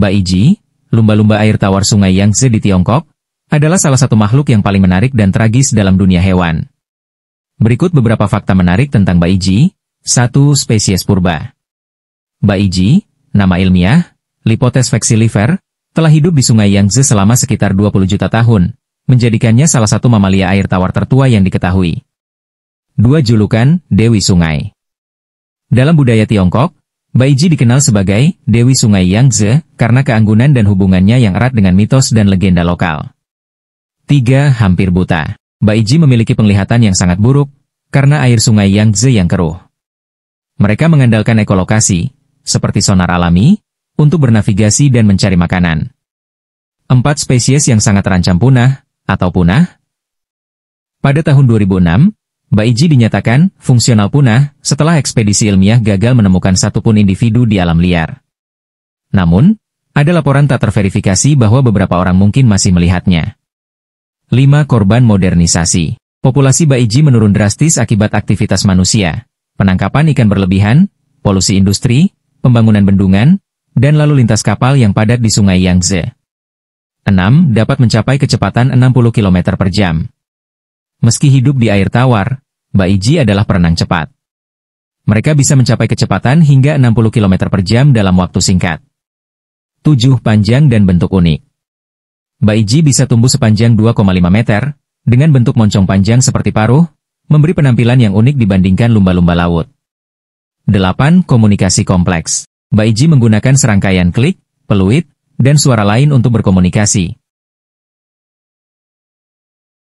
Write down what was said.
Baiji, lumba-lumba air tawar sungai Yangtze di Tiongkok, adalah salah satu makhluk yang paling menarik dan tragis dalam dunia hewan. Berikut beberapa fakta menarik tentang Baiji. satu Spesies purba Baiji, nama ilmiah, Lipotes vexillifer, telah hidup di sungai Yangtze selama sekitar 20 juta tahun, menjadikannya salah satu mamalia air tawar tertua yang diketahui. Dua julukan, Dewi Sungai. Dalam budaya Tiongkok, Baiji dikenal sebagai Dewi Sungai Yangtze karena keanggunan dan hubungannya yang erat dengan mitos dan legenda lokal. 3. Hampir buta. Baiji memiliki penglihatan yang sangat buruk karena air sungai Yangtze yang keruh. Mereka mengandalkan ekolokasi, seperti sonar alami, untuk bernavigasi dan mencari makanan. Empat spesies yang sangat terancam punah, atau punah. Pada tahun 2006, Baiji dinyatakan fungsional punah setelah ekspedisi ilmiah gagal menemukan satupun individu di alam liar. Namun, ada laporan tak terverifikasi bahwa beberapa orang mungkin masih melihatnya. 5. Korban modernisasi Populasi Baiji menurun drastis akibat aktivitas manusia, penangkapan ikan berlebihan, polusi industri, pembangunan bendungan, dan lalu lintas kapal yang padat di sungai Yangtze. 6. Dapat mencapai kecepatan 60 km per jam. Meski hidup di air tawar, Baiji adalah perenang cepat. Mereka bisa mencapai kecepatan hingga 60 km per jam dalam waktu singkat. 7. panjang dan bentuk unik. Baiji bisa tumbuh sepanjang 2,5 meter, dengan bentuk moncong panjang seperti paruh, memberi penampilan yang unik dibandingkan lumba-lumba laut. 8. Komunikasi kompleks. Baiji menggunakan serangkaian klik, peluit, dan suara lain untuk berkomunikasi,